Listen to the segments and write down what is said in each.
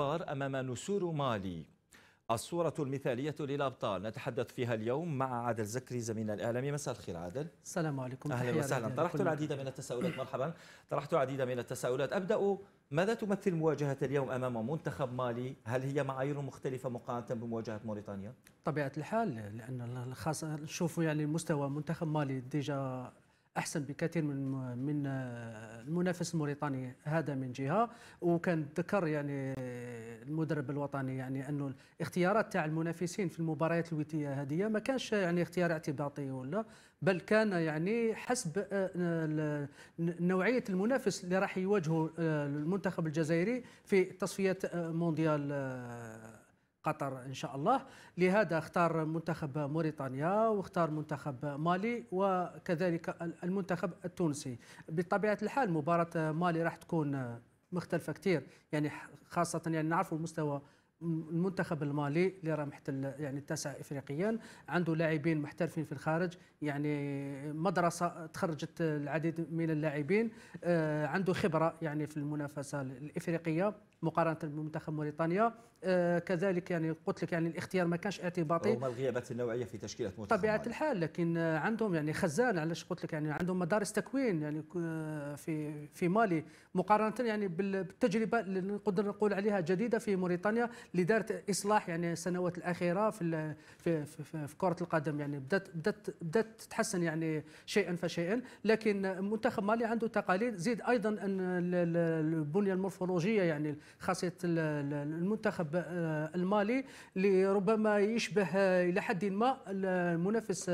الكبار أمام نسور مالي الصورة المثالية للأبطال نتحدث فيها اليوم مع عادل زكري زميلنا الإعلامي مساء الخير عادل السلام عليكم أهلا وسهلا طرحت العديد من التساؤلات مرحبا طرحت العديد من التساؤلات أبدأ ماذا تمثل مواجهة اليوم أمام منتخب مالي هل هي معايير مختلفة مقارنة بمواجهة موريتانيا؟ طبيعة الحال لأن خاصة نشوف يعني مستوى منتخب مالي ديجا احسن بكثير من من آه، المنافس الموريتاني هذا من جهه وكان ذكر يعني المدرب الوطني يعني انه الاختيارات تاع المنافسين في المباريات الوديه هذه ما كانش يعني اختيار اعتباطي ولا بل كان يعني حسب آه، نوعيه المنافس اللي راح يواجهه آه، المنتخب الجزائري في تصفيات مونديال قطر إن شاء الله لهذا اختار منتخب موريتانيا واختار منتخب مالي وكذلك المنتخب التونسي بطبيعة الحال مباراة مالي راح تكون مختلفة كثير يعني خاصة يعني نعرفوا المستوى المنتخب المالي اللي راه محتل يعني التاسع افريقيا عنده لاعبين محترفين في الخارج يعني مدرسه تخرجت العديد من اللاعبين آه، عنده خبره يعني في المنافسه الافريقيه مقارنه بمنتخب موريتانيا آه، كذلك يعني قلت لك يعني الاختيار ما كانش اعتباطي رغم الغيابات النوعيه في تشكيله منتخب طبيعه الحال لكن عندهم يعني خزان علاش قلت لك يعني عندهم مدارس تكوين يعني آه، في في مالي مقارنه يعني بالتجربه اللي نقدر نقول عليها جديده في موريتانيا اللي دارت اصلاح يعني السنوات الاخيره في في, في, في, في كره القدم يعني بدات بدات بدات تتحسن يعني شيئا فشيئا لكن منتخب مالي عنده تقاليد زيد ايضا ان البنيه المورفولوجيه يعني خاصيه المنتخب المالي اللي ربما يشبه الى حد ما المنافس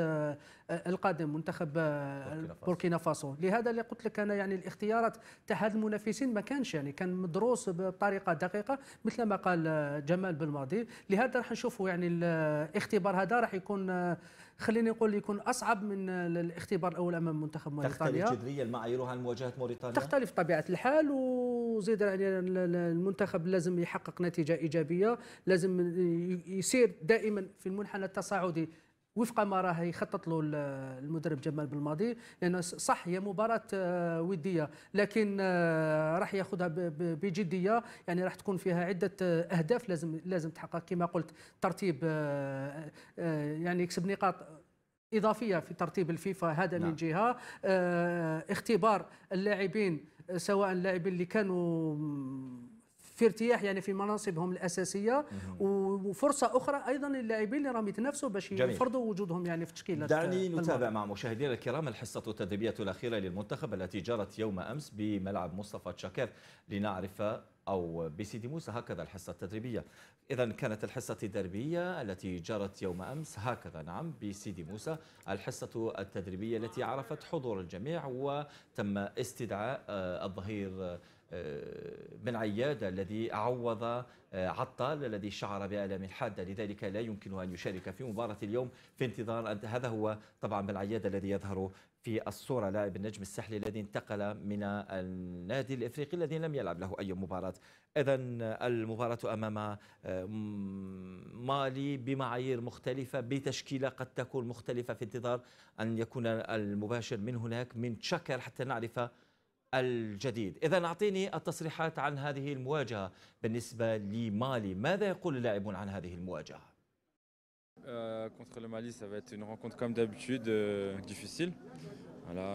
القادم منتخب آه، بوركينا فاسو لهذا اللي قلت لك انا يعني الاختيارات تاع هاد المنافسين ما كانش يعني كان مدروس بطريقه دقيقه مثل ما قال آه، جمال بالماضي لهذا راح نشوفوا يعني آه، الاختبار هذا راح يكون خليني نقول يكون اصعب من الاختبار الاول امام منتخب موريتانيا تختلف جذريا المعايير عن مواجهه موريتانيا تختلف طبيعه الحال وزيد يعني المنتخب لازم يحقق نتيجه ايجابيه لازم يسير دائما في المنحنى التصاعدي وفق ما راه يخطط له المدرب جمال بالماضي لانه صح هي مباراه آه، وديه لكن آه، راح ياخذها بجديه يعني راح تكون فيها عده آه، اهداف لازم لازم تحقق كما قلت ترتيب يعني يكسب نقاط اضافيه في ترتيب الفيفا هذا نعم. من جهه اختبار اللاعبين سواء اللاعبين اللي كانوا في ارتياح يعني في مناصبهم الاساسيه وفرصه اخرى ايضا للاعبين اللي راهم يتنافسوا باش يفرضوا وجودهم يعني في تشكيلات دعني نتابع مع مشاهدينا الكرام الحصه التدريبيه الاخيره للمنتخب التي جرت يوم امس بملعب مصطفى تشاكر لنعرف أو بسيدي موسى هكذا الحصة التدريبية إذا كانت الحصة التدريبية التي جرت يوم أمس هكذا نعم بسيدي موسى الحصة التدريبية التي عرفت حضور الجميع وتم استدعاء آه، الظهير آه، بن عياد الذي عوض آه، عطال الذي شعر بآلام حادة لذلك لا يمكنه أن يشارك في مباراة اليوم في انتظار هذا هو طبعا بن عياد الذي يظهر في الصورة لاعب النجم السحلي الذي انتقل من النادي الإفريقي الذي لم يلعب له أي مباراة إذا المباراة أمام آه، مالي بمعايير مختلفة بتشكيلة قد تكون مختلفة في انتظار أن يكون المباشر من هناك من تشكر حتى نعرف الجديد إذا أعطيني التصريحات عن هذه المواجهة بالنسبة لمالي ماذا يقول اللاعبون عن هذه المواجهة Euh, contre le Mali, ça va être une rencontre comme d'habitude euh, difficile.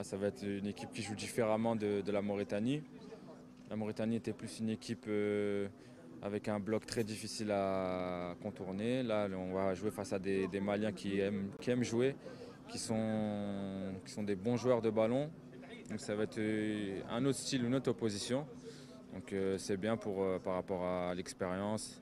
ça va être une équipe qui joue différemment de, la Mauritanie. La Mauritanie était plus une équipe euh, avec un bloc très difficile à contourner. Là, on va jouer face à des, Maliens qui aiment, qui aiment jouer, qui sont, qui sont des bons joueurs de ballon. Donc ça va être un autre style, une autre opposition. Donc c'est bien pour, par rapport à l'expérience,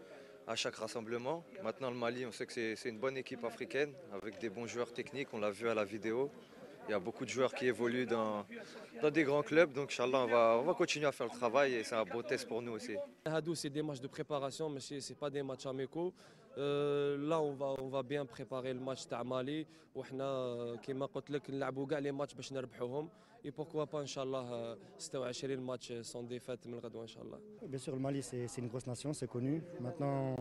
à chaque rassemblement. Maintenant, le Mali, on sait que c'est une bonne équipe africaine avec des bons joueurs techniques. On l'a vu à la vidéo. Il y a beaucoup de joueurs qui évoluent dans, dans des grands clubs. Donc, Inch'Allah, on va, on va continuer à faire le travail et c'est un beau test pour nous aussi. Hadou, c'est des matchs de préparation, mais ce n'est pas des matchs amicaux. Euh, là, on va, on va bien préparer le match de Mali. On va, comme je les matchs pour nous et pourquoi pas, Inch'Allah, 26 matchs sans défaite, Melgadou, Inch'Allah. Bien sûr, le Mali, c'est une grosse nation, c'est connu. Maintenant,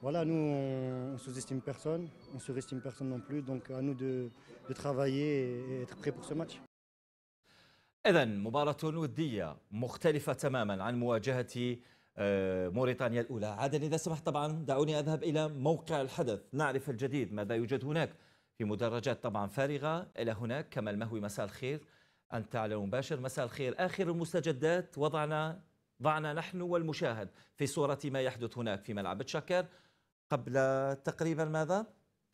voilà, nous, on, on sous-estime personne, on surestime personne non plus, donc à nous de, de travailler et, et être prêts pour ce match. إذا مباراة ودية مختلفة تماما عن مواجهة موريتانيا الأولى عادا إذا سمحت طبعا دعوني أذهب إلى موقع الحدث نعرف الجديد ماذا يوجد هناك في مدرجات طبعا فارغة إلى هناك كما المهوي مساء الخير أنت على مباشر مساء الخير آخر المستجدات وضعنا ضعنا نحن والمشاهد في صورة ما يحدث هناك في ملعب تشكر قبل تقريبا ماذا؟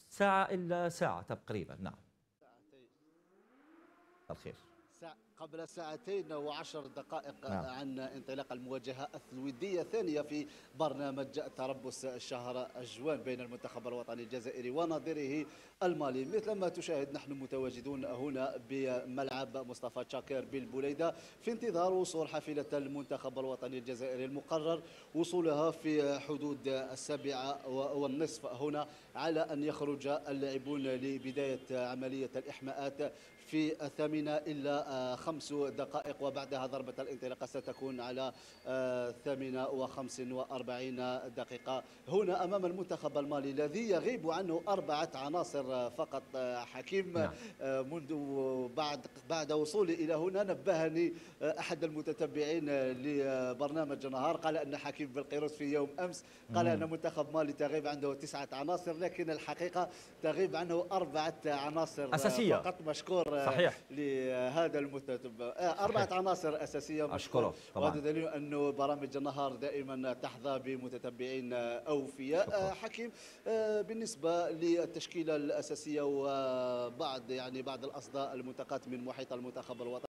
ساعة إلا ساعة تقريبا نعم الخير قبل ساعتين وعشر دقائق نعم. عن انطلاق المواجهة الودية الثانية في برنامج تربص شهر أجوان بين المنتخب الوطني الجزائري ونظيره المالي مثل ما تشاهد نحن متواجدون هنا بملعب مصطفى شاكر بالبوليدة في انتظار وصول حافلة المنتخب الوطني الجزائري المقرر وصولها في حدود السابعة والنصف هنا على أن يخرج اللاعبون لبداية عملية الإحماءات في الثامنة إلا خمس دقائق وبعدها ضربة الانطلاقة ستكون على آه، وخمس واربعين دقيقة هنا أمام المنتخب المالي الذي يغيب عنه أربعة عناصر فقط آه، حكيم نعم. آه، منذ بعد بعد وصولي إلى هنا نبهني أحد المتتبعين لبرنامج النهار قال أن حكيم بالقيروس في يوم أمس قال أن منتخب مالي تغيب عنده تسعة عناصر لكن الحقيقة تغيب عنه أربعة عناصر أساسية فقط مشكور صحيح. لهذا المتتبع تبقى. آه، أربعة عناصر أساسية أشكرك طبعا وهذا دليل أنه برامج النهار دائما تحظى بمتتبعين أوفياء آه، حكيم آه، بالنسبة للتشكيلة الأساسية وبعض يعني بعض الأصداء المنتقات من محيط المنتخب الوطني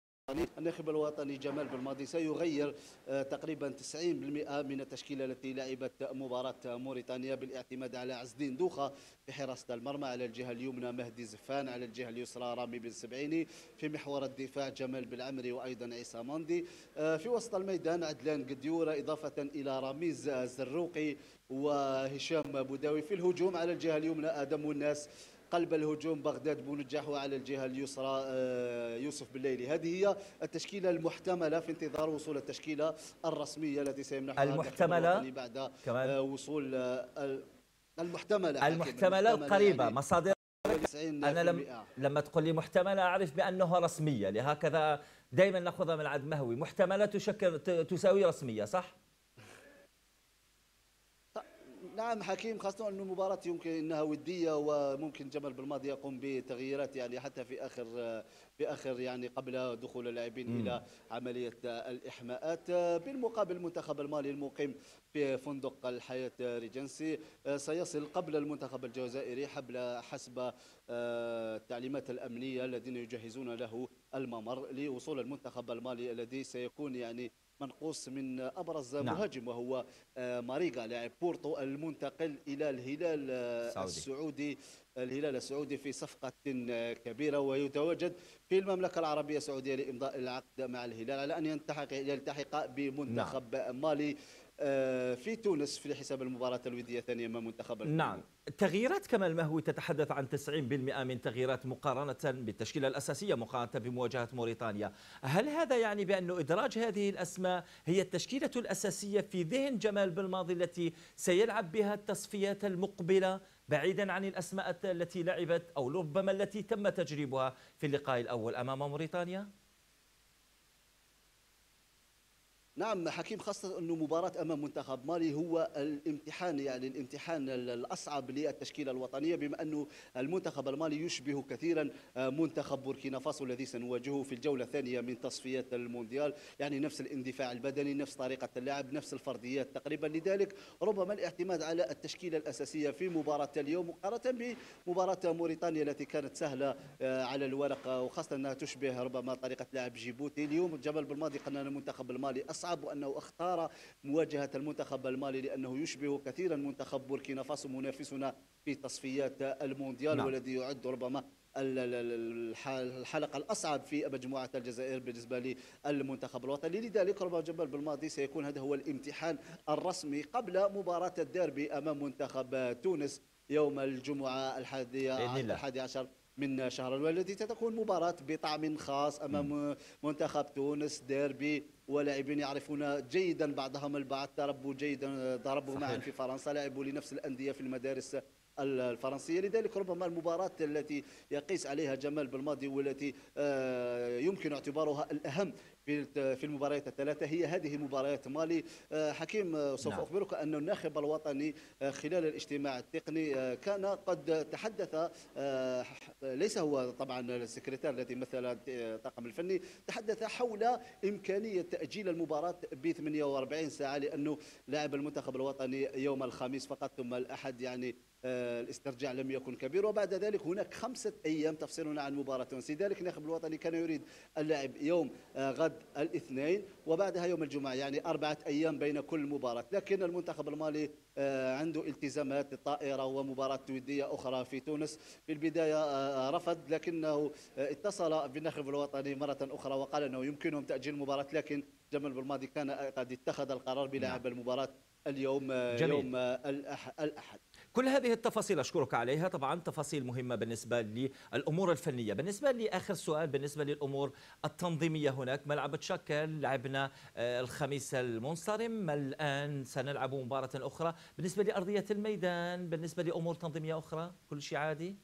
الناخب الوطني جمال بالماضي سيغير آه، تقريبا 90% من التشكيله التي لعبت مباراه موريتانيا بالاعتماد على عز الدين دوخه في حراسه المرمى على الجهه اليمنى مهدي زفان على الجهه اليسرى رامي بن سبعيني في محور الدفاع جمال بالعمري وايضا عيسى ماندي آه، في وسط الميدان عدلان قديوره اضافه الى رميز الزروقي وهشام بوداوي في الهجوم على الجهه اليمنى ادم والناس قلب الهجوم بغداد بونجاح وعلى الجهه اليسرى آه، يوسف بالليلي هذه هي التشكيله المحتمله في انتظار وصول التشكيله الرسميه التي سيمنحها المحتمله بعد كمان. آه، وصول آه، المحتمله المحتمله القريبه يعني مصادر انا لم لما تقول لي محتمله اعرف بانها رسميه لهكذا دائما ناخذها من عند مهوي محتمله تشكل تساوي رسميه صح نعم حكيم خاصة أنه مباراة يمكن أنها ودية وممكن جمل بالماضي يقوم بتغييرات يعني حتى في آخر في آخر يعني قبل دخول اللاعبين إلى عملية الإحماءات بالمقابل المنتخب المالي المقيم في فندق الحياة ريجنسي آه، سيصل قبل المنتخب الجزائري حبل حسب آه، التعليمات الأمنية الذين يجهزون له الممر لوصول المنتخب المالي الذي سيكون يعني منقوص من ابرز نعم. مهاجم وهو آه، ماريغا لاعب بورتو المنتقل الى الهلال السعودي, السعودي الهلال السعودي في صفقة آه، كبيرة ويتواجد في المملكة العربية السعودية لإمضاء العقد مع الهلال على أن يلتحق بمنتخب نعم. مالي آه، في تونس في حساب المباراة الودية الثانية أمام منتخب نعم التغييرات كما المهوي تتحدث عن 90% من تغييرات مقارنة بالتشكيلة الأساسية مقارنة بمواجهة موريتانيا هل هذا يعني بأن إدراج هذه الأسماء هي التشكيلة الأساسية في ذهن جمال بالماضي التي سيلعب بها التصفيات المقبلة بعيدا عن الأسماء التي لعبت أو ربما التي تم تجريبها في اللقاء الأول أمام موريتانيا؟ نعم حكيم خاصة أنه مباراة أمام منتخب مالي هو الامتحان يعني الامتحان الأصعب للتشكيلة الوطنية بما أنه المنتخب المالي يشبه كثيرا آه، منتخب بوركينا فاسو الذي سنواجهه في الجولة الثانية من تصفيات المونديال يعني نفس الاندفاع البدني نفس طريقة اللعب نفس الفرديات تقريبا لذلك ربما الاعتماد على التشكيلة الأساسية في مباراة اليوم مقارنة بمباراة موريتانيا التي كانت سهلة آه، على الورق آه، وخاصة أنها تشبه ربما طريقة لعب جيبوتي اليوم جبل بالماضي قلنا المنتخب المالي أصعب يصعب أنه اختار مواجهة المنتخب المالي لأنه يشبه كثيرا منتخب بوركينا فاسو منافسنا في تصفيات المونديال نعم. والذي يعد ربما الحلقة الأصعب في مجموعة الجزائر بالنسبة للمنتخب الوطني لذلك ربما جبل بالماضي سيكون هذا هو الامتحان الرسمي قبل مباراة الديربي أمام منتخب تونس يوم الجمعة الحادية, الحادي عشر من شهر والتي ستكون مباراة بطعم خاص أمام منتخب تونس ديربي ولاعبين يعرفون جيدا بعضهم البعض تربوا جيدا ضربوا معا في فرنسا لعبوا لنفس الأندية في المدارس الفرنسية لذلك ربما المباراة التي يقيس عليها جمال بالماضي والتي آه، يمكن اعتبارها الأهم في المباريات الثلاثة هي هذه مباريات مالي آه، حكيم آه، سوف نعم. أخبرك أن الناخب الوطني خلال الاجتماع التقني كان قد تحدث ليس هو طبعا السكرتير الذي مثل الطاقم الفني تحدث حول إمكانية تأجيل المباراة ب 48 ساعة لأنه لاعب المنتخب الوطني يوم الخميس فقط ثم الأحد يعني آه، الاسترجاع لم يكن كبير وبعد ذلك هناك خمسة أيام تفصلنا عن مباراة تونسي ذلك الناخب الوطني كان يريد اللعب يوم آه، غد الاثنين وبعدها يوم الجمعة يعني أربعة أيام بين كل مباراة لكن المنتخب المالي آه، عنده التزامات الطائرة ومباراة ودية أخرى في تونس في البداية رفض لكنه اتصل بالناخب الوطني مرة أخرى وقال أنه يمكنهم تأجيل المباراة لكن جمال بالماضي كان قد اتخذ القرار بلعب نعم. المباراة اليوم جميل. يوم الأحد كل هذه التفاصيل أشكرك عليها طبعا تفاصيل مهمة بالنسبة للأمور الفنية بالنسبة لآخر سؤال بالنسبة للأمور التنظيمية هناك ملعب تشكل لعبنا آه، الخميس المنصرم الآن سنلعب مباراة أخرى بالنسبة لأرضية الميدان بالنسبة لأمور تنظيمية أخرى كل شيء عادي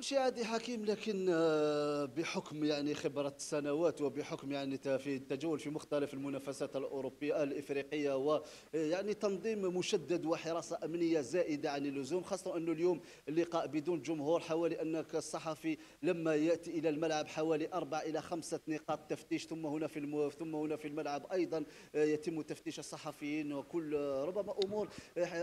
كل شيء عادي حكيم لكن آه، بحكم يعني خبرة سنوات وبحكم يعني في التجول في مختلف المنافسات الأوروبية الإفريقية ويعني آه، تنظيم مشدد وحراسة أمنية زائدة عن اللزوم خاصة أنه اليوم اللقاء بدون جمهور حوالي أنك الصحفي لما يأتي إلى الملعب حوالي أربع إلى خمسة نقاط تفتيش ثم هنا في المو... ثم هنا في الملعب أيضا آه، يتم تفتيش الصحفيين وكل ربما أمور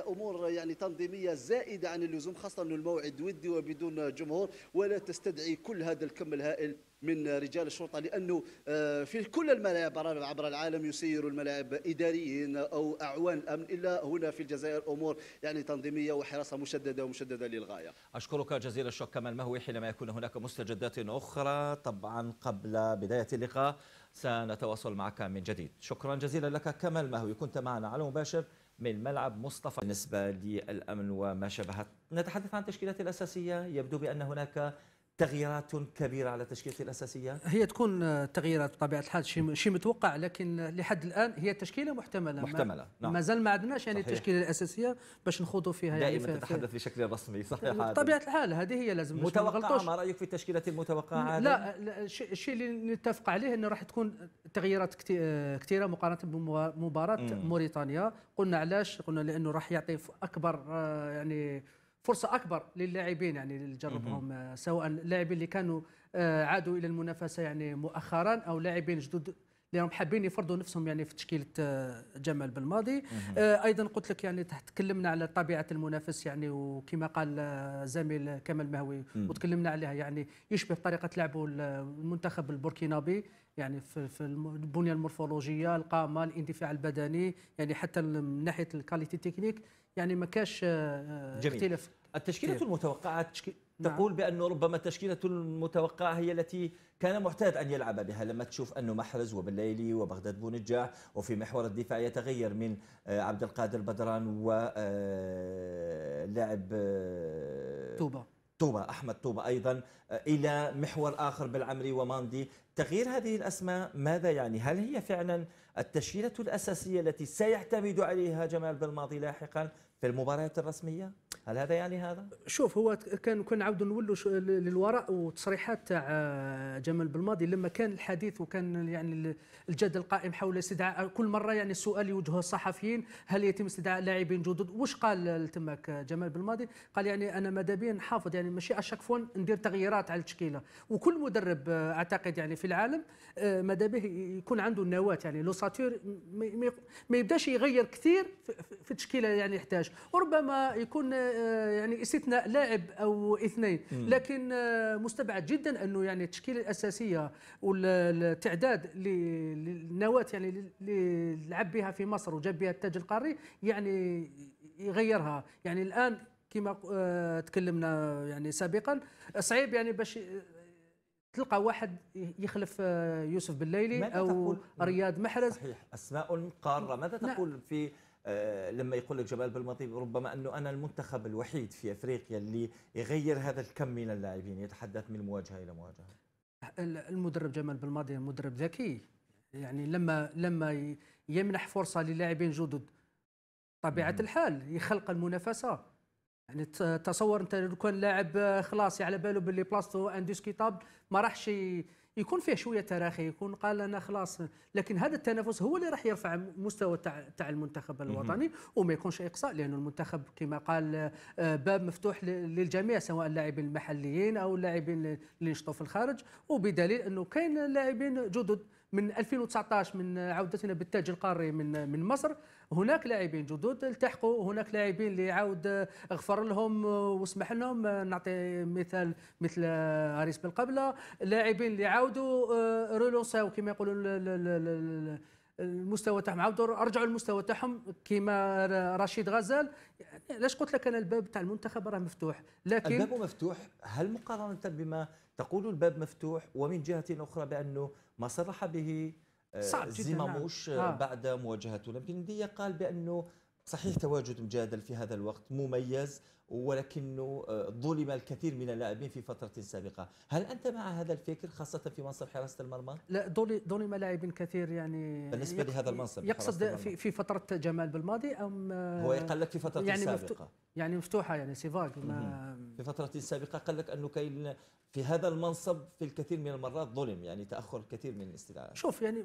أمور يعني تنظيمية زائدة عن اللزوم خاصة أنه الموعد ودي وبدون جمهور الامور ولا تستدعي كل هذا الكم الهائل من رجال الشرطة لأنه آه، في كل الملاعب عبر العالم يسير الملاعب إداريين أو أعوان الأمن إلا هنا في الجزائر أمور يعني تنظيمية وحراسة مشددة ومشددة للغاية أشكرك جزيل الشكر كمال مهوي حينما يكون هناك مستجدات أخرى طبعا قبل بداية اللقاء سنتواصل معك من جديد شكرا جزيلا لك كمال مهوي كنت معنا على مباشر من الملعب مصطفى بالنسبة للأمن وما شابه نتحدث عن التشكيلات الأساسية يبدو بأن هناك تغييرات كبيره على التشكيله الاساسيه؟ هي تكون تغييرات بطبيعه الحال شيء شي متوقع لكن لحد الان هي تشكيله محتمله محتمله نعم مازال ما عندناش يعني التشكيله الاساسيه باش نخوضوا فيها يعني دائما يعني تتحدث بشكل رسمي صحيح بطبيعه الحال هذه هي لازم متوقعه ما رايك في التشكيله المتوقعه؟ لا الشيء اللي نتفق عليه انه راح تكون تغييرات كثيره مقارنه بمباراه موريتانيا قلنا علاش؟ قلنا لانه راح يعطي اكبر آه، يعني فرصه اكبر للاعبين يعني اللي آه، سواء اللاعبين اللي كانوا آه، عادوا الى المنافسه يعني مؤخرا او لاعبين جدد لانهم حابين يفرضوا نفسهم يعني في تشكيله آه، جمال بالماضي ايضا قلت لك يعني تكلمنا على طبيعه المنافس يعني وكما قال زميل كمال مهوي وتكلمنا عليها يعني يشبه طريقه لعبه المنتخب البوركينابي يعني في, في البنيه المورفولوجيه القامه الاندفاع البدني يعني حتى من ناحيه الكاليتي تكنيك يعني ما كاش اختلاف التشكيلة كيف؟ المتوقعة تشكي... نعم. تقول بأنه ربما التشكيلة المتوقعة هي التي كان محتاج أن يلعب بها لما تشوف أنه محرز وبالليلي وبغداد بونجاح وفي محور الدفاع يتغير من آه، عبد القادر بدران ولاعب آه، توبة آه، توبة أحمد توبة أيضا إلى محور آخر بالعمري وماندي تغيير هذه الأسماء ماذا يعني هل هي فعلا التشكيلة الأساسية التي سيعتمد عليها جمال بالماضي لاحقا في المباريات الرسمية؟ هل هذا يعني هذا؟ شوف هو كان كان عاود نولوا للوراء وتصريحات تاع آه، جمال بالماضي لما كان الحديث وكان يعني الجدل قائم حول استدعاء كل مره يعني السؤال يوجهه الصحفيين هل يتم استدعاء لاعبين جدد واش قال تماك جمال بالماضي؟ قال يعني انا ماذا بيا نحافظ يعني ماشي اشاك فوا ندير تغييرات على التشكيله وكل مدرب آه، اعتقد يعني في العالم آه، ماذا به يكون عنده النواه يعني لوساتور ما يبداش يغير كثير في التشكيله يعني يحتاج وربما يكون آه، يعني استثناء لاعب او اثنين لكن آه، مستبعد جدا انه يعني التشكيله الاساسيه والتعداد للنواه يعني اللي لعب بها في مصر وجاب بها التاج القاري يعني يغيرها يعني الان كما آه، تكلمنا يعني سابقا صعيب يعني باش تلقى واحد يخلف يوسف بالليلي او رياض محرز صحيح اسماء قاره ماذا نعم. تقول في آه، لما يقول لك جمال بالمطيب ربما انه انا المنتخب الوحيد في افريقيا اللي يغير هذا الكم من اللاعبين يتحدث من مواجهه الى مواجهه المدرب جمال بالماضي مدرب ذكي يعني لما لما يمنح فرصه للاعبين جدد طبيعه الحال يخلق المنافسه يعني تصور انت لو كان لاعب خلاص على باله باللي بلاصتو انديسكيتابل ما راحش يكون فيه شويه تراخي يكون قال انا خلاص لكن هذا التنافس هو اللي راح يرفع مستوى تاع المنتخب الوطني وما يكونش اقصاء لانه المنتخب كما قال آه، باب مفتوح للجميع سواء اللاعبين المحليين او اللاعبين اللي نشطوا في الخارج وبدليل انه كاين لاعبين جدد من 2019 من عودتنا بالتاج القاري من من مصر هناك لاعبين جدد التحقوا هناك لاعبين اللي عاود آه، غفر لهم آه، وسمح لهم آه، نعطي مثال مثل هاريس بالقبله لاعبين اللي عاودوا ريلونساو كما يقولوا المستوى تاعهم عاودوا رجعوا المستوى تاعهم كيما رشيد غزال يعني علاش قلت لك انا الباب تاع المنتخب راه مفتوح لكن الباب مفتوح هل مقارنه بما تقول الباب مفتوح ومن جهه اخرى بانه ما صرح به آه، صعب جدا زيماموش موش نعم. آه،, آه. بعد مواجهته الأولمبية قال بأنه صحيح تواجد مجادل في هذا الوقت مميز ولكنه آه، ظلم الكثير من اللاعبين في فترة سابقة هل أنت مع هذا الفكر خاصة في منصب حراسة المرمى؟ لا ظلم لاعبين كثير يعني بالنسبة لهذا المنصب يقصد في, في فترة جمال بالماضي أم هو يقلك لك في فترة يعني سابقة يعني مفتوحه يعني ما في فتره سابقه قال لك انه كاين في هذا المنصب في الكثير من المرات ظلم يعني تاخر الكثير من الاستدعاءات شوف يعني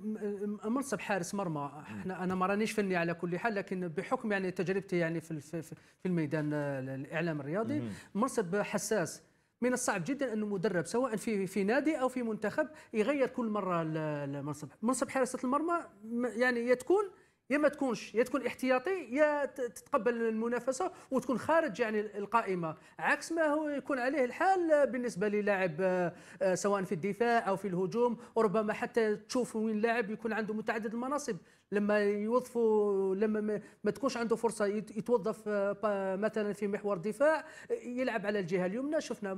منصب حارس مرمى احنا انا ما رانيش فني على كل حال لكن بحكم يعني تجربتي يعني في في الميدان آه، الاعلام الرياضي منصب حساس من الصعب جدا انه مدرب سواء في في نادي او في منتخب يغير كل مره المنصب منصب حارس المرمى يعني يتكون يا ما تكونش يا تكون احتياطي يا تتقبل المنافسه وتكون خارج يعني القائمه عكس ما هو يكون عليه الحال بالنسبه للاعب آه، آه، سواء في الدفاع او في الهجوم وربما حتى تشوف وين لاعب يكون عنده متعدد المناصب لما يوظفوا لما ما تكونش عنده فرصه يتوظف آه، مثلا في محور دفاع يلعب على الجهه اليمنى شفنا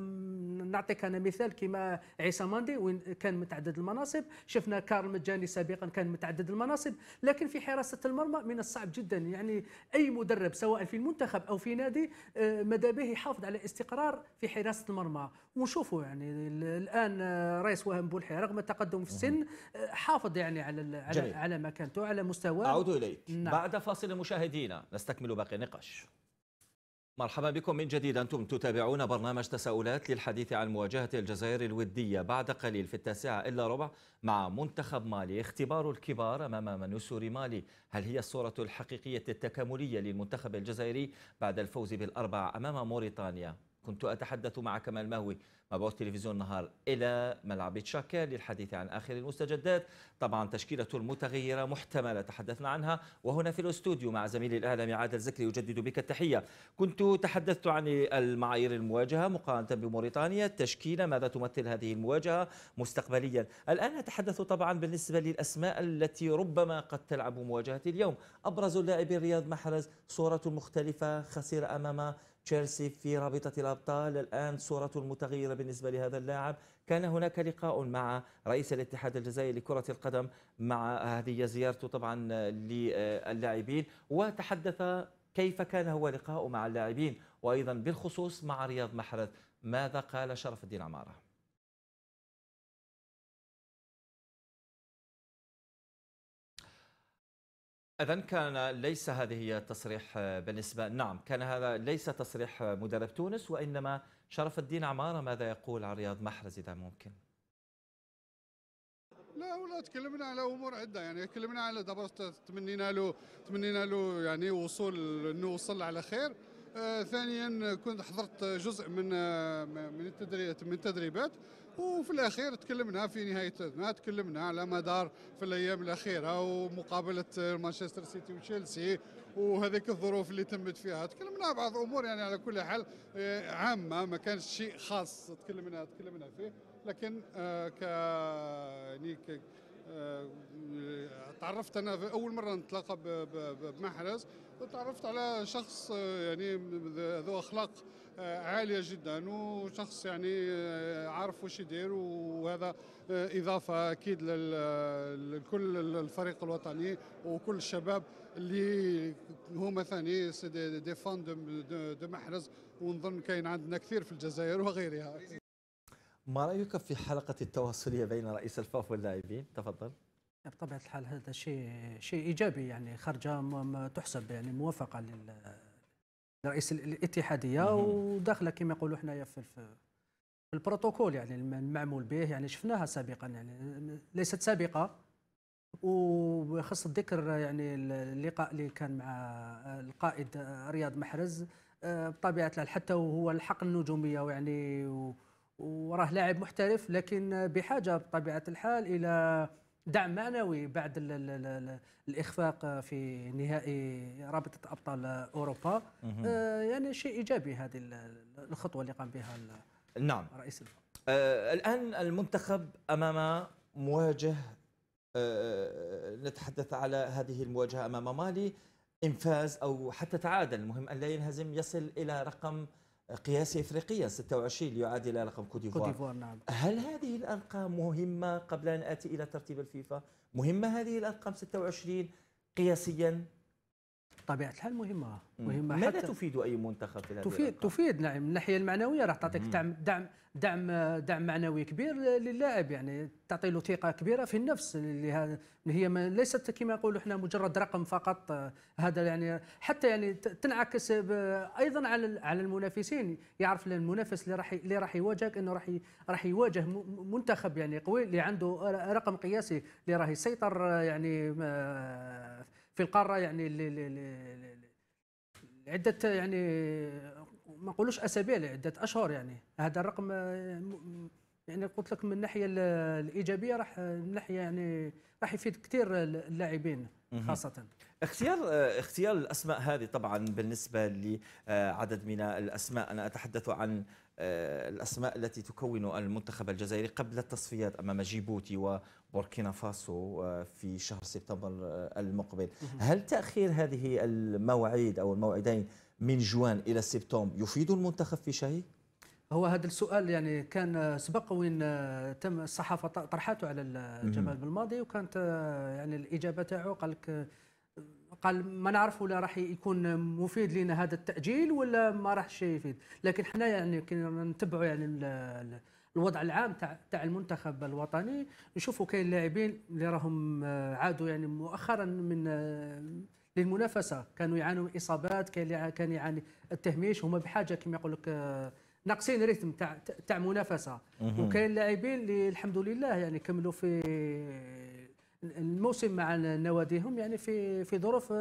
نعطيك انا مثال كما عيسى ماندي وين كان متعدد المناصب شفنا كارل مجاني سابقا كان متعدد المناصب لكن في حراسه المرمى من الصعب جدا يعني اي مدرب سواء في المنتخب او في نادي آه، ماذا به يحافظ على استقرار في حراسه المرمى ونشوفوا يعني الان آه، رئيس وهم بولحي رغم التقدم في السن حافظ يعني على على, على مكانته على مستواه أعود إليك نعم. بعد فاصل مشاهدينا نستكمل باقي النقاش مرحبا بكم من جديد أنتم تتابعون برنامج تساؤلات للحديث عن مواجهة الجزائر الودية بعد قليل في التاسعة إلا ربع مع منتخب مالي اختبار الكبار أمام منسور مالي هل هي الصورة الحقيقية التكاملية للمنتخب الجزائري بعد الفوز بالأربع أمام موريتانيا كنت أتحدث مع كمال مهوي مبعوث تلفزيون نهار إلى ملعب تشاكا للحديث عن آخر المستجدات طبعا تشكيلة المتغيرة محتملة تحدثنا عنها وهنا في الاستوديو مع زميلي الإعلامي عادل زكري يجدد بك التحية كنت تحدثت عن المعايير المواجهة مقارنة بموريتانيا التشكيلة ماذا تمثل هذه المواجهة مستقبليا الآن نتحدث طبعا بالنسبة للأسماء التي ربما قد تلعب مواجهة اليوم أبرز اللاعبين رياض محرز صورة مختلفة خسر أمام تشيلسي في رابطة الأبطال الآن صورة متغيرة بالنسبة لهذا اللاعب كان هناك لقاء مع رئيس الاتحاد الجزائري لكرة القدم مع هذه زيارته طبعا للاعبين وتحدث كيف كان هو لقاء مع اللاعبين وأيضا بالخصوص مع رياض محرز ماذا قال شرف الدين عماره إذا كان ليس هذه هي التصريح آه، بالنسبة نعم كان هذا ليس تصريح آه، مدرب تونس وإنما شرف الدين عمارة ماذا يقول عن رياض محرز إذا ممكن لا ولا تكلمنا على امور عده يعني تكلمنا على دابا تمنينا له تمنينا له يعني وصول انه وصل على خير آه ثانيا كنت حضرت جزء من آه، من التدريبات وفي الاخير تكلمنا في نهايه ما تكلمنا على مدار في الايام الاخيره ومقابله مانشستر سيتي وتشيلسي وهذيك الظروف اللي تمت فيها تكلمنا بعض امور يعني على كل حال آه، عامه ما كانش شيء خاص تكلمنا تكلمنا فيه لكن آه، ك يعني ك... آه، تعرفت انا اول مره نتلاقى بمحرز تعرفت على شخص يعني ذو اخلاق آه، عاليه جدا وشخص يعني آه، عارف واش يدير وهذا آه، اضافه اكيد لكل الفريق الوطني وكل الشباب اللي هما ثاني إيه، دي, دي فان دو محرز ونظن كاين عندنا كثير في الجزائر وغيرها ما رايك في حلقه التواصليه بين رئيس الفاف واللاعبين تفضل بطبيعه الحال هذا شيء شيء ايجابي يعني خرجه تحسب يعني موافقه لل رئيس الاتحاديه وداخله كما يقولوا حنايا في في البروتوكول يعني المعمول به يعني شفناها سابقا يعني ليست سابقه وخص الذكر يعني اللقاء اللي كان مع آه، القائد آه، رياض محرز آه، بطبيعه الحال حتى وهو الحق النجوميه ويعني وراه لاعب محترف لكن بحاجه بطبيعه الحال الى دعم معنوي بعد الـ الـ الـ الاخفاق في نهائي رابطه ابطال اوروبا آه يعني شيء ايجابي هذه الخطوه اللي قام بها نعم رئيس آه الان المنتخب امام مواجه آه نتحدث على هذه المواجهه امام مالي انفاز او حتى تعادل المهم ان لا ينهزم يصل الى رقم قياسي افريقيا 26 يعادل رقم كوت ديفوار نعم هل هذه الارقام مهمه قبل ان اتي الى ترتيب الفيفا؟ مهمه هذه الارقام 26 قياسيا بطبيعه الحال مهمه مهمه ماذا تفيد اي منتخب في هذه تفيد تفيد نعم من الناحيه المعنويه راح تعطيك دعم دعم دعم دعم معنوي كبير للاعب يعني تعطي له ثقه كبيره في النفس اللي هي ليست كما نقولوا احنا مجرد رقم فقط هذا يعني حتى يعني تنعكس ايضا على على المنافسين يعرف المنافس اللي راح اللي راح يواجهك انه راح راح يواجه منتخب يعني قوي اللي عنده رقم قياسي اللي راه يسيطر يعني آه، في القاره يعني عده يعني ما نقولوش اسابيع عده اشهر يعني هذا الرقم آه، يعني قلت لك من الناحيه الايجابيه راح من ناحيه يعني راح يفيد كثير اللاعبين خاصه اختيار آه، اختيار الاسماء هذه طبعا بالنسبه لعدد آه، من الاسماء انا اتحدث عن آه، الاسماء التي تكون المنتخب الجزائري قبل التصفيات امام جيبوتي وبوركينا فاسو في شهر سبتمبر المقبل هل تاخير هذه المواعيد او الموعدين من جوان الى سبتمبر يفيد المنتخب في شيء هو هذا السؤال يعني كان آه، سبق وين آه، تم الصحافه طرحته على آه، جمال بالماضي وكانت يعني الاجابه تاعو قال لك قال ما نعرف ولا راح يكون مفيد لنا هذا التاجيل ولا ما راحش يفيد لكن حنا يعني كنا نتبعوا يعني الوضع العام تاع تاع المنتخب الوطني نشوفوا كاين لاعبين اللي راهم عادوا يعني مؤخرا من للمنافسه كانوا يعانوا من اصابات كان يعاني التهميش هما بحاجه كما يقول لك ناقصين ريتم تاع تاع منافسه وكاين لاعبين اللي الحمد لله يعني كملوا في الموسم مع نواديهم يعني في في ظروف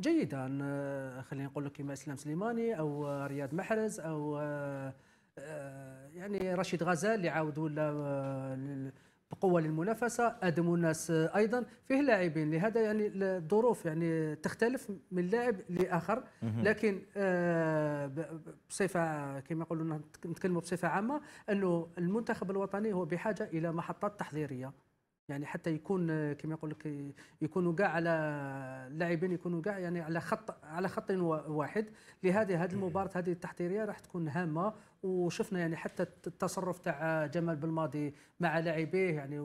جيده خلينا نقول لك كما اسلام سليماني او رياض محرز او آه، يعني رشيد غزال اللي عاود ولا بقوه للمنافسه ادم الناس ايضا فيه لاعبين لهذا يعني الظروف يعني تختلف من لاعب لاخر لكن آه، بصفه كما يقولون نتكلموا بصفه عامه انه المنتخب الوطني هو بحاجه الى محطات تحضيريه يعني حتى يكون آه، كما يقول لك يكونوا كاع على اللاعبين يكونوا كاع يعني على خط على خط واحد لهذه هذه المباراه هذه التحضيريه راح تكون هامه وشفنا يعني حتى التصرف تاع جمال بالماضي مع لاعبيه يعني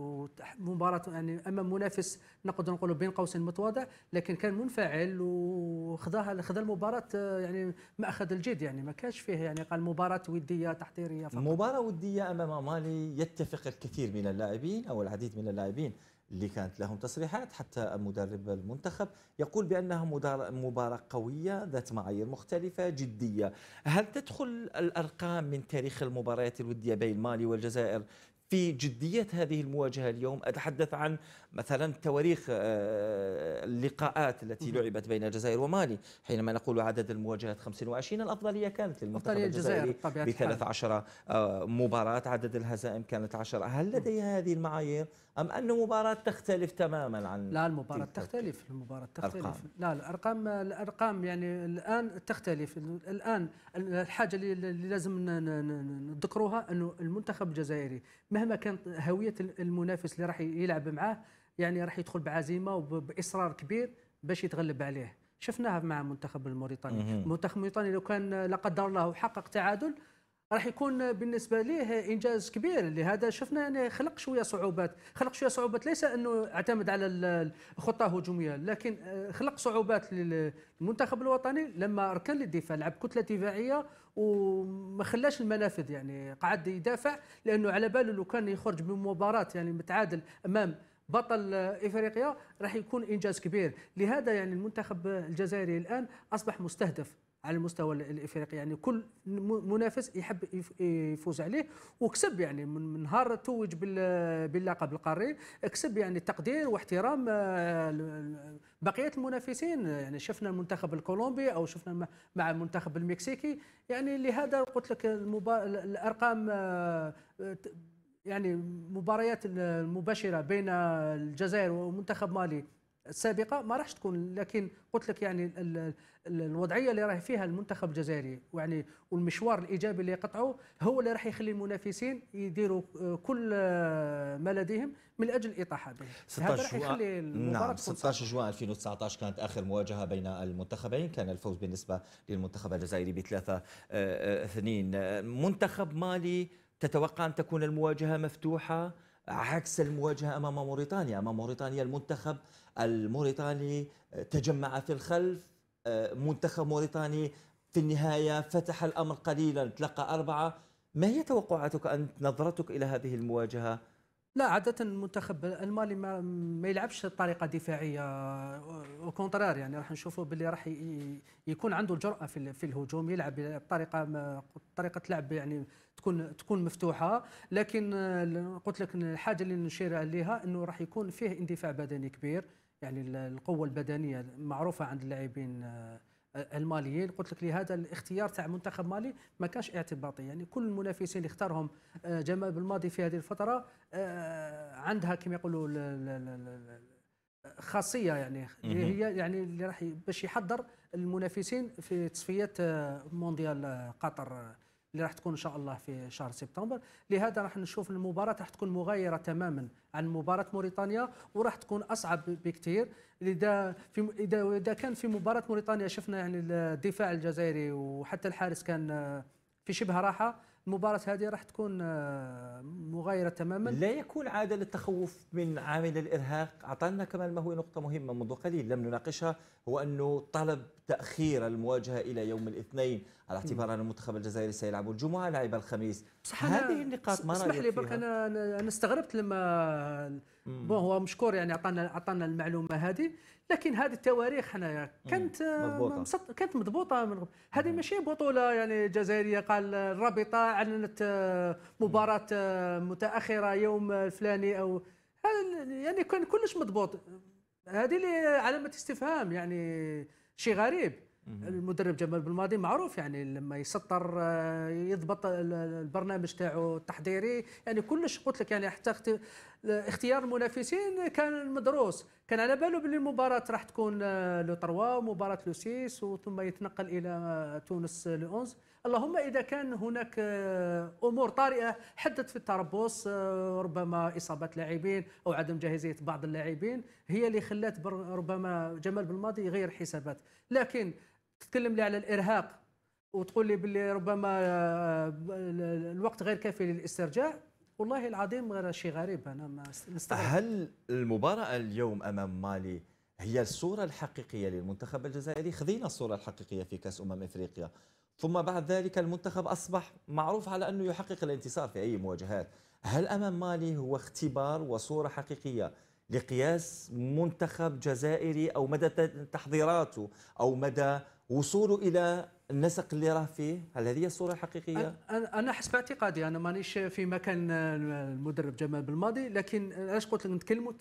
مباراة يعني امام منافس نقدر نقولوا بين قوسين متواضع لكن كان منفعل وخذاها خذا المباراه يعني ماخذ الجد يعني ما كانش فيه يعني قال مباراه وديه تحضيريه فقط مباراه وديه امام مالي يتفق الكثير من اللاعبين او العديد من اللاعبين اللي كانت لهم تصريحات حتى مدرب المنتخب يقول بأنها مباراة قوية ذات معايير مختلفة جدية هل تدخل الأرقام من تاريخ المباريات الودية بين مالي والجزائر في جدية هذه المواجهة اليوم أتحدث عن مثلا تواريخ آه، اللقاءات التي لعبت بين الجزائر ومالي حينما نقول عدد المواجهات 25 الأفضلية كانت للمنتخب الجزائري ب 13 آه، مباراة عدد الهزائم كانت 10 هل لدي هذه المعايير أم أن مباراة تختلف تماما عن لا المباراة تختلف المباراة تختلف أرقام. لا الأرقام الأرقام يعني الآن تختلف الآن الحاجة اللي لازم نذكروها أنه المنتخب الجزائري مهما كانت هوية المنافس اللي راح يلعب معاه يعني راح يدخل بعزيمة وبإصرار كبير باش يتغلب عليه شفناها مع منتخب الموريتاني منتخب الموريتاني لو كان لا قدر الله حقق تعادل راح يكون بالنسبه ليه انجاز كبير لهذا شفنا يعني خلق شويه صعوبات خلق شويه صعوبات ليس انه اعتمد على الخطه الهجوميه لكن آه، خلق صعوبات للمنتخب الوطني لما ركن للدفاع لعب كتله دفاعيه وما خلاش المنافذ يعني قعد يدافع لانه على باله لو كان يخرج من مباراه يعني متعادل امام بطل افريقيا راح يكون انجاز كبير لهذا يعني المنتخب الجزائري الان اصبح مستهدف على المستوى الافريقي يعني كل منافس يحب يفوز عليه وكسب يعني من نهار توج باللقب القاري كسب يعني تقدير واحترام آه، بقيه المنافسين يعني شفنا المنتخب الكولومبي او شفنا مع المنتخب المكسيكي يعني لهذا قلت لك الارقام آه، يعني مباريات المباشره بين الجزائر ومنتخب مالي السابقه ما راحش تكون لكن قلت لك يعني الوضعيه اللي راه فيها المنتخب الجزائري يعني والمشوار الايجابي اللي قطعه هو اللي راح يخلي المنافسين يديروا آه، كل آه، ما لديهم من اجل الاطاحه به 16 جوان نعم 16 جوان 2019 كانت اخر مواجهه بين المنتخبين كان الفوز بالنسبه للمنتخب الجزائري بثلاثه آه، اثنين منتخب مالي تتوقع ان تكون المواجهه مفتوحه عكس المواجهه امام موريتانيا امام موريتانيا المنتخب الموريتاني آه، تجمع في الخلف آه، منتخب موريتاني في النهاية فتح الأمر قليلا تلقى أربعة ما هي توقعاتك أنت نظرتك إلى هذه المواجهة لا عادة المنتخب المالي ما, ما يلعبش بطريقة دفاعية او آه، يعني راح نشوفوا باللي راح يكون عنده الجرأة في, في الهجوم يلعب بطريقة طريقة لعب يعني تكون تكون مفتوحة لكن قلت لك الحاجة اللي نشير عليها انه راح يكون فيه اندفاع بدني كبير يعني القوه البدنيه معروفه عند اللاعبين آه، الماليين قلت لك لهذا الاختيار تاع منتخب مالي ما كانش اعتباطي يعني كل المنافسين اللي اختارهم آه، جمال بالماضي في هذه الفتره آه، عندها كما يقولوا خاصيه يعني اللي هي يعني اللي راح باش يحضر المنافسين في تصفيات مونديال قطر اللي راح تكون ان شاء الله في شهر سبتمبر لهذا راح نشوف المباراه راح تكون مغايره تماما عن مباراه موريتانيا وراح تكون اصعب بكثير اذا في اذا اذا كان في مباراه موريتانيا شفنا يعني الدفاع الجزائري وحتى الحارس كان آه، في شبه راحه المباراة هذه راح تكون آه، مغايرة تماما لا يكون عادة للتخوف من عامل الإرهاق أعطانا كمان ما هو نقطة مهمة منذ قليل لم نناقشها هو أنه طلب تأخير المواجهة إلى يوم الاثنين على اعتبار أن المنتخب الجزائري سيلعب الجمعة لعب الخميس هذه النقاط ما اسمح لي برك أنا, أنا استغربت لما بون هو مشكور يعني عطانا عطانا المعلومه هذه لكن هذه التواريخ حنايا آه، كانت مضبوطة. كانت مضبوطه هذه ماشي بطوله يعني جزائريه قال الرابطه اعلنت آه، مباراه آه، متاخره يوم الفلاني او يعني كان كلش مضبوط هذه اللي علامه استفهام يعني شيء غريب المدرب جمال بالماضي معروف يعني لما يسطر يضبط البرنامج تاعو التحضيري يعني كلش قلت لك يعني حتى اختيار المنافسين كان مدروس كان على باله باللي المباراه راح تكون آه، لو 3 ومباراه لو 6 وثم يتنقل الى تونس لو 11 اللهم اذا كان هناك آه، امور طارئه حدت في التربص آه، ربما اصابه لاعبين او عدم جاهزيه بعض اللاعبين هي اللي خلات ربما جمال بالماضي يغير حسابات لكن تتكلم لي على الارهاق وتقول لي باللي ربما الوقت غير كافي للاسترجاع والله العظيم غير شيء غريب انا ما نستغرب هل المباراه اليوم امام مالي هي الصوره الحقيقيه للمنتخب الجزائري خذينا الصوره الحقيقيه في كاس امم افريقيا ثم بعد ذلك المنتخب اصبح معروف على انه يحقق الانتصار في اي مواجهات هل امام مالي هو اختبار وصوره حقيقيه لقياس منتخب جزائري او مدى تحضيراته او مدى وصوله الى النسق اللي راه فيه هل هذه هي الصوره الحقيقيه انا, أنا حسب اعتقادي انا مانيش في مكان آه، المدرب جمال بالماضي لكن علاش قلت لك نتكلموا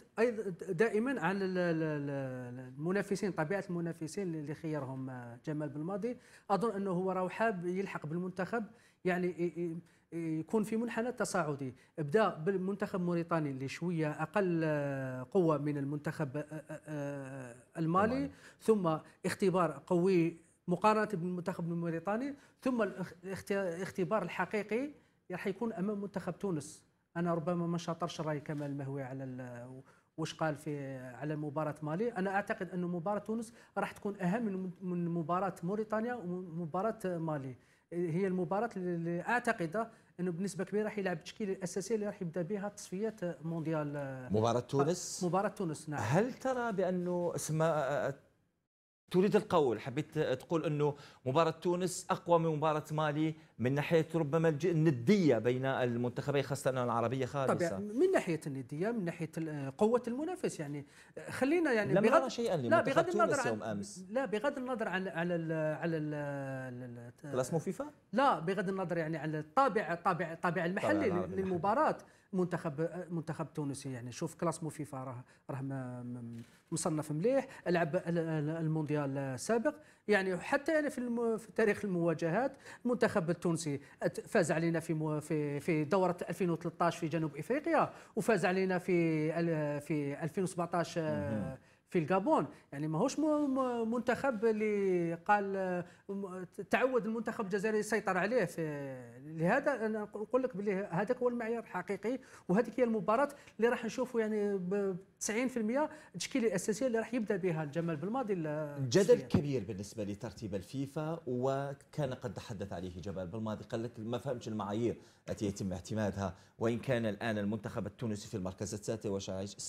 دائما عن المنافسين طبيعه المنافسين اللي خيرهم آه، جمال بالماضي اظن انه هو راه حاب يلحق بالمنتخب يعني يكون في منحنى تصاعدي بدا بالمنتخب الموريتاني اللي شويه اقل آه، قوه من المنتخب المالي ثم اختبار قوي مقارنه بالمنتخب الموريتاني ثم الاختبار الحقيقي راح يكون امام منتخب تونس انا ربما ما شاطرش راي كمال مهوي على واش قال في على مباراه مالي انا اعتقد ان مباراه تونس راح تكون اهم من مباراه موريتانيا ومباراه مالي هي المباراه اللي اعتقد انه بنسبه كبيره راح يلعب التشكيله الاساسيه اللي راح يبدا بها تصفيات مونديال مباراه تونس مباراه تونس نعم هل ترى بانه اسماء تريد القول حبيت تقول انه مباراه تونس اقوى من مباراه مالي من ناحيه ربما النديه بين المنتخبين خاصه العربيه خالصه طبعا من ناحيه النديه من ناحيه قوه المنافس يعني خلينا يعني لم بغض شيئا لا بغض النظر عن أمس. لا بغض النظر عن على الـ على ال الاسمو فيفا لا بغض النظر يعني على الطابع طابع طابع المحلي للمباراه منتخب منتخب تونسي يعني شوف كلاسمو فيفا راه راه مصنف مليح لعب المونديال السابق يعني حتى يعني في, في تاريخ المواجهات المنتخب التونسي التونسي فاز علينا في في في دوره 2013 في جنوب افريقيا وفاز علينا في في 2017 في الجابون يعني ماهوش منتخب اللي قال تعود المنتخب الجزائري يسيطر عليه في لهذا انا نقول لك بلي هذاك هو المعيار الحقيقي وهذيك هي المباراه اللي راح نشوفوا يعني ب 90% التشكيله الاساسيه اللي راح يبدا بها الجمال بالماضي جدل كبير بالنسبه لترتيب الفيفا وكان قد تحدث عليه جمال بالماضي قال لك ما فهمش المعايير التي يتم اعتمادها وان كان الان المنتخب التونسي في المركز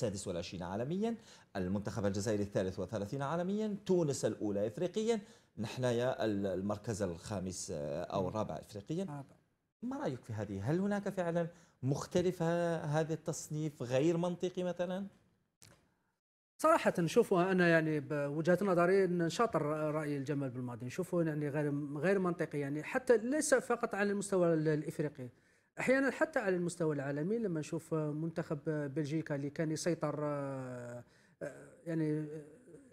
السادس والعشرين عالميا المنتخب الجزائر الثالث وثلاثين عالميا تونس الأولى إفريقيا نحنايا المركز الخامس آه، أو الرابع إفريقيا آه. ما رأيك في هذه هل هناك فعلا مختلف هذا التصنيف غير منطقي مثلا صراحة نشوفها أنا يعني بوجهة نظري شاطر رأي الجمال بالماضي نشوفه يعني غير غير منطقي يعني حتى ليس فقط على المستوى الإفريقي أحيانا حتى على المستوى العالمي لما نشوف منتخب بلجيكا اللي كان يسيطر آه، يعني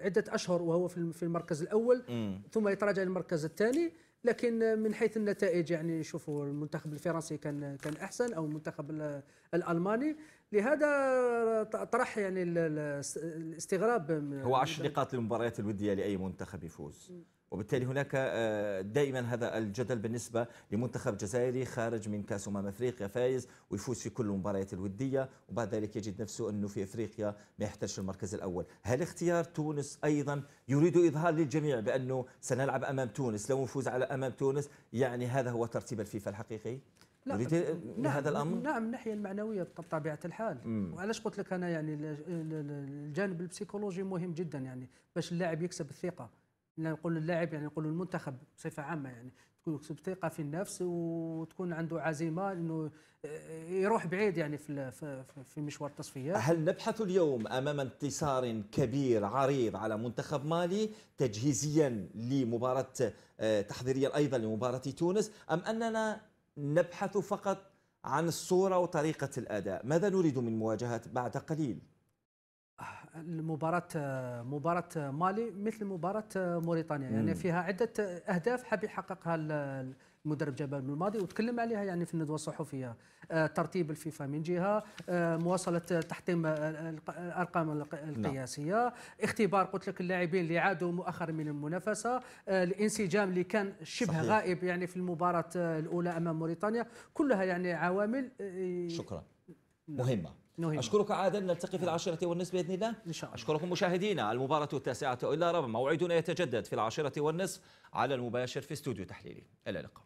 عده اشهر وهو في المركز الاول م. ثم يتراجع للمركز الثاني لكن من حيث النتائج يعني شوفوا المنتخب الفرنسي كان كان احسن او المنتخب الالماني لهذا طرح يعني الاستغراب هو عشر نقاط للمباريات الوديه لاي منتخب يفوز وبالتالي هناك آه، دائما هذا الجدل بالنسبه لمنتخب جزائري خارج من كاس امم افريقيا فايز ويفوز في كل المباريات الوديه وبعد ذلك يجد نفسه انه في افريقيا ما يحتاجش المركز الاول، هل اختيار تونس ايضا يريد اظهار للجميع بانه سنلعب امام تونس، لو نفوز على امام تونس يعني هذا هو ترتيب الفيفا الحقيقي؟ لا نريد إيه؟ نعم هذا الامر؟ نعم الناحيه المعنويه بطبيعه الحال وعلاش قلت لك انا يعني الجانب البسيكولوجي مهم جدا يعني باش اللاعب يكسب الثقه لا نقول اللاعب يعني نقول المنتخب بصفه عامه يعني تكون ثقه في النفس وتكون عنده عزيمه انه آه، يروح بعيد يعني في في مشوار التصفيات هل نبحث اليوم امام انتصار كبير عريض على منتخب مالي تجهيزيا لمباراه آه، تحضيريا ايضا لمباراه تونس ام اننا نبحث فقط عن الصوره وطريقه الاداء ماذا نريد من مواجهه بعد قليل مباراة مباراة مالي مثل مباراة موريتانيا يعني فيها عدة أهداف حاب يحققها المدرب جبل بن الماضي وتكلم عليها يعني في الندوة الصحفية آه، ترتيب الفيفا من جهة آه، مواصلة تحطيم آه، الأرقام نعم. القياسية لا. اختبار قلت لك اللاعبين اللي عادوا مؤخرا من المنافسة الانسجام اللي كان شبه صحيح. غائب يعني في المباراة الأولى أمام موريتانيا كلها يعني عوامل شكرا نعم. مهمة نهيمة. أشكرك عادل نلتقي في نعم. العاشرة والنصف بإذن الله إن شاء الله أشكركم مشاهدينا المباراة التاسعة إلا ربع موعدنا يتجدد في العاشرة والنصف على المباشر في استوديو تحليلي إلى اللقاء